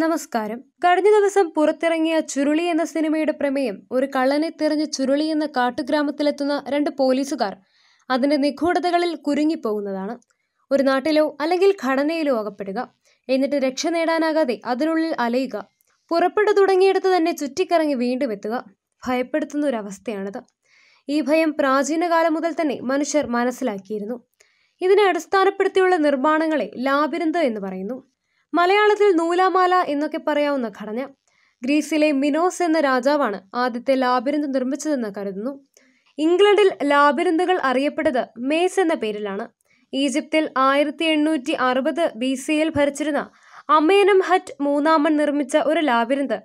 നമസ്കാരം കഴിഞ്ഞ ദിവസം പുറത്തിറങ്ങിയ ചുരുളി എന്ന സിനിമയുടെ പ്രമേയം ഒരു കള്ളനെ തിരഞ്ഞ് ചുരുളി എന്ന കാട്ടുഗ്രാമത്തിലെത്തുന്ന രണ്ട് പോലീസുകാർ അതിന്റെ നിഗൂഢതകളിൽ കുരുങ്ങിപ്പോകുന്നതാണ് ഒരു നാട്ടിലോ അല്ലെങ്കിൽ ഘടനയിലോ അകപ്പെടുക എന്നിട്ട് രക്ഷ നേടാനാകാതെ അതിനുള്ളിൽ അലയുക പുറപ്പെട്ടു തുടങ്ങിയിടത്ത് തന്നെ ചുറ്റിക്കറങ്ങി വീണ്ടും എത്തുക ഭയപ്പെടുത്തുന്ന ഒരവസ്ഥയാണിത് ഈ ഭയം കാലം മുതൽ തന്നെ മനുഷ്യർ മനസ്സിലാക്കിയിരുന്നു ഇതിനെ അടിസ്ഥാനപ്പെടുത്തിയുള്ള നിർമ്മാണങ്ങളെ ലാബിരന്ത് എന്ന് പറയുന്നു മലയാളത്തിൽ നൂലാമാല എന്നൊക്കെ പറയാവുന്ന ഘടന ഗ്രീസിലെ മിനോസ് എന്ന രാജാവാണ് ആദ്യത്തെ ലാബിരിന്ത് നിർമ്മിച്ചതെന്ന് കരുതുന്നു ഇംഗ്ലണ്ടിൽ ലാബിരിന്തുകൾ അറിയപ്പെട്ടത് മേസ് എന്ന പേരിലാണ് ഈജിപ്തിൽ ആയിരത്തി എണ്ണൂറ്റി അറുപത് ബി സിയിൽ ഭരിച്ചിരുന്ന അമേനം ഹറ്റ് മൂന്നാമൻ നിർമ്മിച്ച ഒരു ലാബിരിന്ത്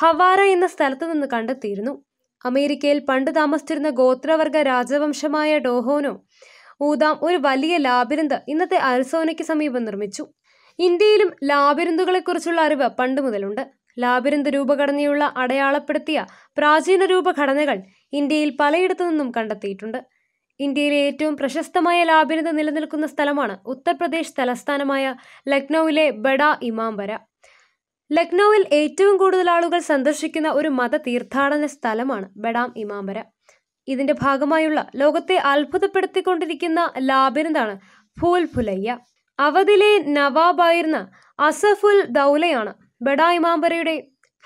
ഹവാര എന്ന സ്ഥലത്ത് നിന്ന് കണ്ടെത്തിയിരുന്നു അമേരിക്കയിൽ പണ്ട് താമസിച്ചിരുന്ന ഗോത്രവർഗ രാജവംശമായ ഡോഹോനോ ഊതാം ഒരു വലിയ ലാബിരിന്ത് ഇന്നത്തെ അരിസോനയ്ക്ക് സമീപം നിർമ്മിച്ചു ഇന്ത്യയിലും ലാബിരിന്തുകളെക്കുറിച്ചുള്ള അറിവ് പണ്ട് മുതലുണ്ട് ലാബിരിന്ത് രൂപഘടനയുള്ള അടയാളപ്പെടുത്തിയ പ്രാചീന രൂപഘടനകൾ ഇന്ത്യയിൽ പലയിടത്തു നിന്നും കണ്ടെത്തിയിട്ടുണ്ട് ഇന്ത്യയിലെ ഏറ്റവും പ്രശസ്തമായ ലാബിരിന്ത് നിലനിൽക്കുന്ന സ്ഥലമാണ് ഉത്തർപ്രദേശ് തലസ്ഥാനമായ ലക്നൌവിലെ ബഡ ഇമാംബര ലക്നൌവിൽ ഏറ്റവും കൂടുതൽ ആളുകൾ സന്ദർശിക്കുന്ന ഒരു മത തീർത്ഥാടന സ്ഥലമാണ് ബഡാം ഇമാംബര ഇതിന്റെ ഭാഗമായുള്ള ലോകത്തെ അത്ഭുതപ്പെടുത്തിക്കൊണ്ടിരിക്കുന്ന ലാബിരിന്താണ് ഫൂൽ ഫുലയ്യ അവധിലെ നവാബായിരുന്ന അസഫുൽ ദൗലയാണ് ബഡാ ഇമാംബരയുടെ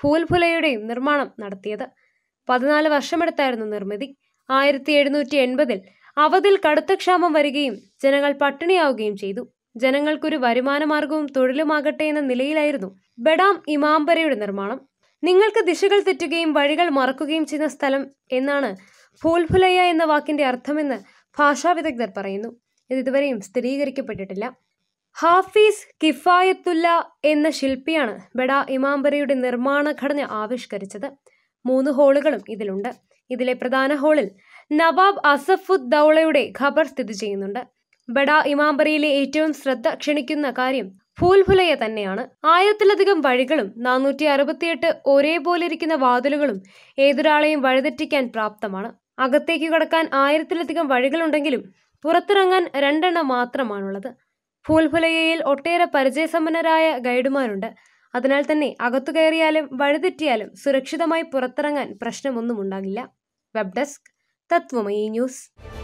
ഫൂൽഫുലയുടെയും നിർമ്മാണം നടത്തിയത് പതിനാല് വർഷമെടുത്തായിരുന്നു നിർമ്മിതി ആയിരത്തി എഴുന്നൂറ്റി എൺപതിൽ അവതിൽ കടുത്ത ക്ഷാമം വരികയും ജനങ്ങൾ പട്ടിണിയാവുകയും ചെയ്തു ജനങ്ങൾക്കൊരു വരുമാനമാർഗവും തൊഴിലുമാകട്ടെ എന്ന നിലയിലായിരുന്നു ബഡാം ഇമാംബരയുടെ നിർമ്മാണം നിങ്ങൾക്ക് ദിശകൾ തെറ്റുകയും വഴികൾ മറക്കുകയും ചെയ്യുന്ന സ്ഥലം എന്നാണ് ഫൂൽഫുലയ്യ എന്ന വാക്കിന്റെ അർത്ഥമെന്ന് ഭാഷാ വിദഗ്ധർ പറയുന്നു ഇത് ഇതുവരെയും സ്ഥിരീകരിക്കപ്പെട്ടിട്ടില്ല ഹാഫീസ് കിഫായത്തുല്ല എന്ന ശില്പിയാണ് ബഡ ഇമാംബരയുടെ നിർമ്മാണ ഘടന ആവിഷ്കരിച്ചത് മൂന്ന് ഹോളുകളും ഇതിലുണ്ട് ഇതിലെ പ്രധാന ഹോളിൽ നവാബ് അസഫുദ്ദൌളയുടെ ഖബർ സ്ഥിതി ചെയ്യുന്നുണ്ട് ബഡ ഇമാംബരയിലെ ഏറ്റവും ശ്രദ്ധ ക്ഷണിക്കുന്ന കാര്യം ഫൂൽഫുലയ തന്നെയാണ് ആയിരത്തിലധികം വഴികളും നാനൂറ്റി അറുപത്തിയെട്ട് ഒരേപോലെ ഇരിക്കുന്ന വാതിലുകളും ഏതൊരാളെയും വഴിതെറ്റിക്കാൻ പ്രാപ്തമാണ് അകത്തേക്ക് കടക്കാൻ ആയിരത്തിലധികം വഴികളുണ്ടെങ്കിലും പുറത്തിറങ്ങാൻ രണ്ടെണ്ണം മാത്രമാണുള്ളത് ഭൂൽഭുലയയിൽ ഒട്ടേറെ പരിചയസമ്പന്നരായ ഗൈഡുമാരുണ്ട് അതിനാൽ തന്നെ അകത്തു കയറിയാലും വഴിതെറ്റിയാലും സുരക്ഷിതമായി പുറത്തിറങ്ങാൻ പ്രശ്നമൊന്നും ഉണ്ടാകില്ല വെബ് ഡെസ്ക് തത്വമയി ന്യൂസ്